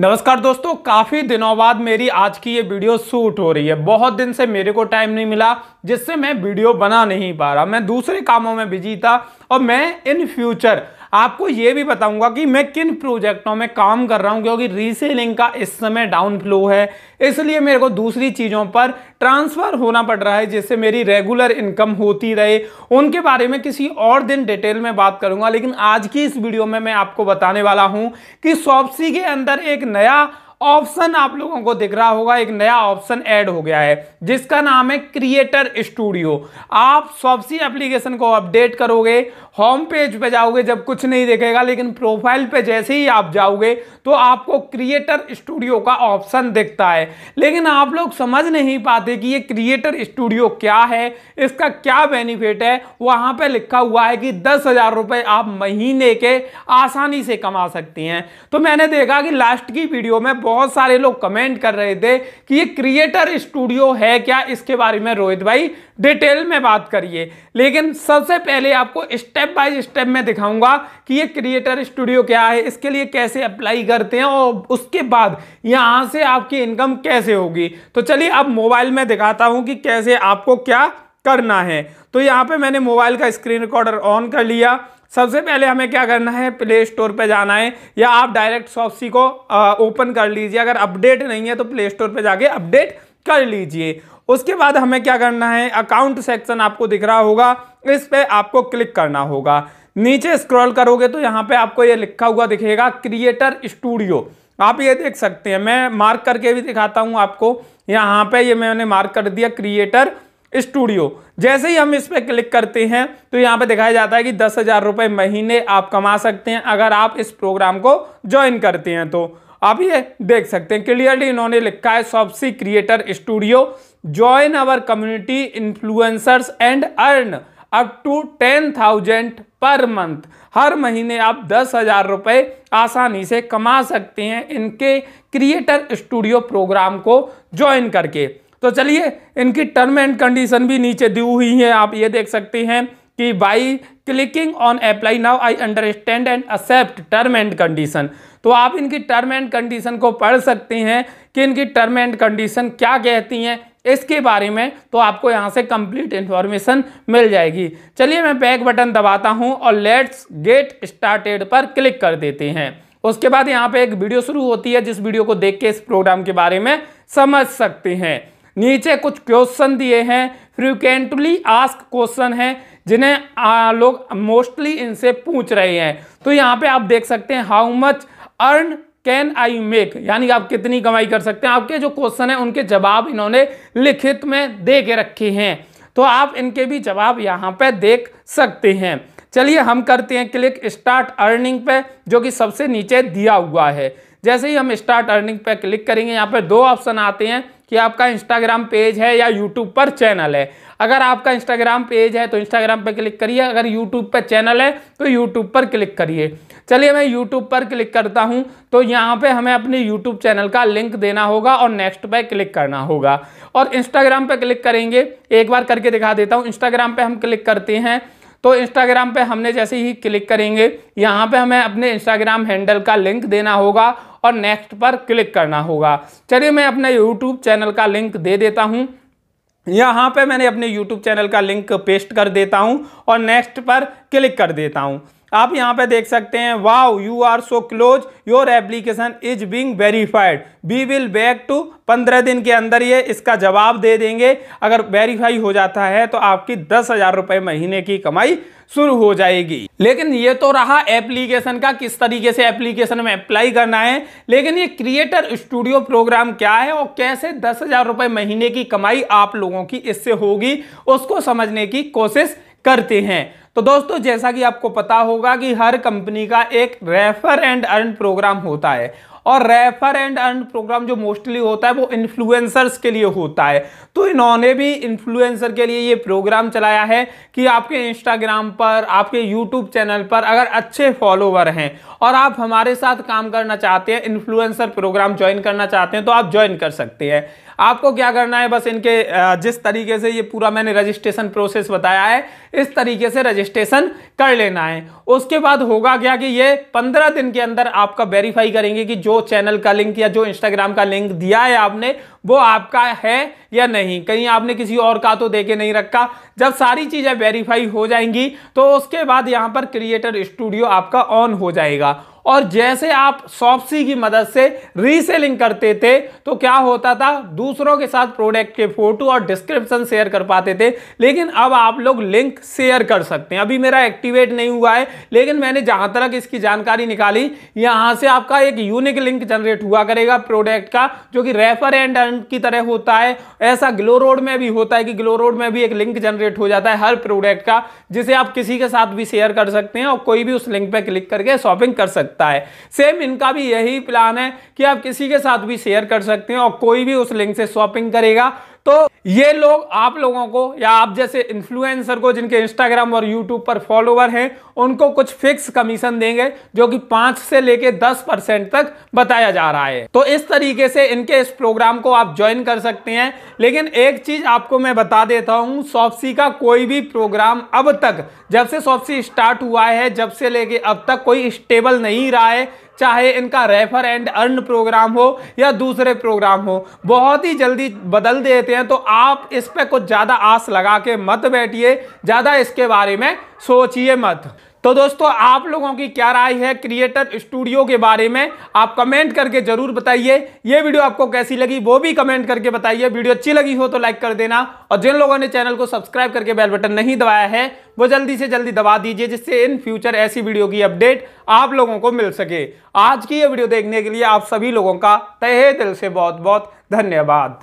नमस्कार दोस्तों काफ़ी दिनों बाद मेरी आज की ये वीडियो शूट हो रही है बहुत दिन से मेरे को टाइम नहीं मिला जिससे मैं वीडियो बना नहीं पा रहा मैं दूसरे कामों में बिजी था और मैं इन फ्यूचर आपको ये भी बताऊंगा कि मैं किन प्रोजेक्टों में काम कर रहा हूँ क्योंकि रीसेलिंग का इस समय डाउन फ्लो है इसलिए मेरे को दूसरी चीज़ों पर ट्रांसफ़र होना पड़ रहा है जिससे मेरी रेगुलर इनकम होती रहे उनके बारे में किसी और दिन डिटेल में बात करूंगा लेकिन आज की इस वीडियो में मैं आपको बताने वाला हूं कि सॉप्सी के अंदर एक नया ऑप्शन आप लोगों को दिख रहा होगा एक नया ऑप्शन ऐड हो गया है जिसका नाम है क्रिएटर स्टूडियो आप सॉफ्सी एप्लीकेशन को अपडेट करोगे होम पेज पे जाओगे जब कुछ नहीं देखेगा लेकिन प्रोफाइल पे जैसे ही आप जाओगे तो आपको क्रिएटर स्टूडियो का ऑप्शन दिखता है लेकिन आप लोग समझ नहीं पाते कि ये क्रिएटर स्टूडियो क्या है इसका क्या बेनिफिट है वहाँ पे लिखा हुआ है कि दस हज़ार रुपये आप महीने के आसानी से कमा सकती हैं तो मैंने देखा कि लास्ट की वीडियो में बहुत सारे लोग कमेंट कर रहे थे कि ये क्रिएटर स्टूडियो है क्या इसके बारे में रोहित भाई डिटेल में बात करिए लेकिन सबसे पहले आपको स्टेप बाय स्टेप में दिखाऊंगा कि ये क्रिएटर स्टूडियो क्या है इसके लिए कैसे अप्लाई करते हैं और उसके बाद यहाँ से आपकी इनकम कैसे होगी तो चलिए अब मोबाइल में दिखाता हूँ कि कैसे आपको क्या करना है तो यहाँ पे मैंने मोबाइल का स्क्रीन रिकॉर्डर ऑन कर लिया सबसे पहले हमें क्या करना है प्ले स्टोर पर जाना है या आप डायरेक्ट सॉफ्टसी को ओपन कर लीजिए अगर अपडेट नहीं है तो प्ले स्टोर पर जाके अपडेट कर लीजिए उसके बाद हमें क्या करना है अकाउंट सेक्शन आपको दिख रहा होगा इस पर आपको क्लिक करना होगा नीचे स्क्रॉल करोगे तो यहाँ पे आपको ये लिखा हुआ दिखेगा क्रिएटर स्टूडियो आप ये देख सकते हैं मैं मार्क करके भी दिखाता हूँ आपको यहाँ पे ये मैंने मार्क कर दिया क्रिएटर स्टूडियो जैसे ही हम इस पर क्लिक करते हैं तो यहाँ पे दिखाया जाता है कि दस हज़ार रुपये महीने आप कमा सकते हैं अगर आप इस प्रोग्राम को ज्वाइन करते हैं तो आप ये देख सकते हैं क्लियरली इन्होंने लिखा है सॉप्सी creator studio join our community influencers and earn up to ten thousand per month हर महीने आप दस हज़ार रुपये आसानी से कमा सकते हैं इनके क्रिएटर स्टूडियो प्रोग्राम को ज्वाइन करके तो चलिए इनकी टर्म एंड कंडीशन भी नीचे दी हुई है आप ये देख सकते हैं कि by clicking on apply now I understand and accept term and condition तो आप इनकी टर्म एंड कंडीशन को पढ़ सकते हैं कि इनकी टर्म एंड कंडीशन क्या कहती हैं इसके बारे में तो आपको यहाँ से कंप्लीट इन्फॉर्मेशन मिल जाएगी चलिए मैं बैक बटन दबाता हूँ और लेट्स गेट स्टार्टेड पर क्लिक कर देते हैं उसके बाद यहाँ पे एक वीडियो शुरू होती है जिस वीडियो को देख के इस प्रोग्राम के बारे में समझ सकते हैं नीचे कुछ क्वेश्चन दिए हैं फ्रिक्वेंटली आस्क क्वेश्चन हैं जिन्हें लोग मोस्टली इनसे पूछ रहे हैं तो यहाँ पे आप देख सकते हैं how much earn can I make यानी आप कितनी कमाई कर सकते हैं आपके जो क्वेश्चन हैं उनके जवाब इन्होंने लिखित में दे के रखे हैं तो आप इनके भी जवाब यहाँ पे देख सकते हैं चलिए हम करते हैं क्लिक स्टार्ट अर्निंग पे जो कि सबसे नीचे दिया हुआ है जैसे ही हम स्टार्ट अर्निंग पे क्लिक करेंगे यहाँ पे दो ऑप्शन आते हैं कि आपका इंस्टाग्राम पेज है या यूट्यूब पर चैनल है अगर आपका इंस्टाग्राम पेज है तो इंस्टाग्राम पर क्लिक करिए अगर यूट्यूब पर चैनल है तो यूट्यूब पर क्लिक करिए चलिए मैं यूट्यूब पर क्लिक करता हूँ तो यहाँ पर हमें अपने यूट्यूब चैनल का लिंक देना होगा और नेक्स्ट पर क्लिक करना होगा और इंस्टाग्राम पर क्लिक करेंगे एक बार करके दिखा देता हूँ इंस्टाग्राम पर हम क्लिक करते हैं तो इंस्टाग्राम पे हमने जैसे ही क्लिक करेंगे यहाँ पे हमें अपने इंस्टाग्राम हैंडल का लिंक देना होगा और नेक्स्ट पर क्लिक करना होगा चलिए मैं अपने यूट्यूब चैनल का लिंक दे देता हूँ यहाँ पे मैंने अपने यूट्यूब चैनल का लिंक पेस्ट कर देता हूँ और नेक्स्ट पर क्लिक कर देता हूँ आप यहाँ पे देख सकते हैं wow you are so close your application is being verified we will back to पंद्रह दिन के अंदर ये इसका जवाब दे देंगे अगर वेरीफाई हो जाता है तो आपकी दस हजार रुपए महीने की कमाई शुरू हो जाएगी लेकिन ये तो रहा एप्लीकेशन का किस तरीके से एप्लीकेशन में अप्लाई करना है लेकिन ये क्रिएटर स्टूडियो प्रोग्राम क्या है और कैसे दस हजार रुपए महीने की कमाई आप लोगों की इससे होगी उसको समझने की कोशिश करते हैं तो दोस्तों जैसा कि आपको पता होगा कि हर कंपनी का एक रेफर एंड अर्न प्रोग्राम होता है और रेफर एंड अर्न प्रोग्राम जो मोस्टली होता है वो इन्फ्लुएंसर्स के लिए होता है तो इन्होंने भी इन्फ्लुएंसर के लिए ये प्रोग्राम चलाया है कि आपके इंस्टाग्राम पर आपके यूट्यूब चैनल पर अगर अच्छे फॉलोवर हैं और आप हमारे साथ काम करना चाहते हैं इन्फ्लुएंसर प्रोग्राम ज्वाइन करना चाहते हैं तो आप ज्वाइन कर सकते हैं आपको क्या करना है बस इनके जिस तरीके से ये पूरा मैंने रजिस्ट्रेशन प्रोसेस बताया है इस तरीके से रजिस्ट्रेशन रजिस्ट्रेशन कर लेना है उसके बाद होगा क्या कि ये पंद्रह दिन के अंदर आपका वेरीफाई करेंगे कि जो चैनल का लिंक या जो इंस्टाग्राम का लिंक दिया है आपने वो आपका है या नहीं कहीं आपने किसी और का तो देके नहीं रखा जब सारी चीज़ें वेरीफाई हो जाएंगी तो उसके बाद यहाँ पर क्रिएटर स्टूडियो आपका ऑन हो जाएगा और जैसे आप सॉप्सी की मदद से रीसेलिंग करते थे तो क्या होता था दूसरों के साथ प्रोडक्ट के फोटो और डिस्क्रिप्शन शेयर कर पाते थे लेकिन अब आप लोग लिंक शेयर कर सकते हैं अभी मेरा एक्टिवेट नहीं हुआ है लेकिन मैंने जहां तक इसकी जानकारी निकाली यहां से आपका एक यूनिक लिंक जनरेट हुआ करेगा प्रोडक्ट का जो कि रेफर एंड की तरह होता है ऐसा ग्लो रोड में भी होता है कि ग्लो रोड में भी एक लिंक जनरेट हो जाता है हर प्रोडक्ट का जिसे आप किसी के साथ भी शेयर कर सकते हैं और कोई भी उस लिंक पर क्लिक करके शॉपिंग कर सकते हैं सकता है सेम इनका भी यही प्लान है कि आप किसी के साथ भी शेयर कर सकते हैं और कोई भी उस लिंक से शॉपिंग करेगा तो ये लोग आप लोगों को या आप जैसे इन्फ्लुएंसर को जिनके इंस्टाग्राम और यूट्यूब पर फॉलोवर हैं उनको कुछ फिक्स कमीशन देंगे जो कि पांच से लेके दस परसेंट तक बताया जा रहा है तो इस तरीके से इनके इस प्रोग्राम को आप ज्वाइन कर सकते हैं लेकिन एक चीज़ आपको मैं बता देता हूं सॉफ्सी का कोई भी प्रोग्राम अब तक जब से सॉफ्सी स्टार्ट हुआ है जब से लेके अब तक कोई स्टेबल नहीं रहा है चाहे इनका रेफर एंड अर्न प्रोग्राम हो या दूसरे प्रोग्राम हो बहुत ही जल्दी बदल देते हैं तो आप इस पर कुछ ज़्यादा आस लगा के मत बैठिए ज़्यादा इसके बारे में सोचिए मत तो दोस्तों आप लोगों की क्या राय है क्रिएटर स्टूडियो के बारे में आप कमेंट करके जरूर बताइए ये वीडियो आपको कैसी लगी वो भी कमेंट करके बताइए वीडियो अच्छी लगी हो तो लाइक कर देना और जिन लोगों ने चैनल को सब्सक्राइब करके बेल बटन नहीं दबाया है वो जल्दी से जल्दी दबा दीजिए जिससे इन फ्यूचर ऐसी वीडियो की अपडेट आप लोगों को मिल सके आज की ये वीडियो देखने के लिए आप सभी लोगों का तहे दिल से बहुत बहुत धन्यवाद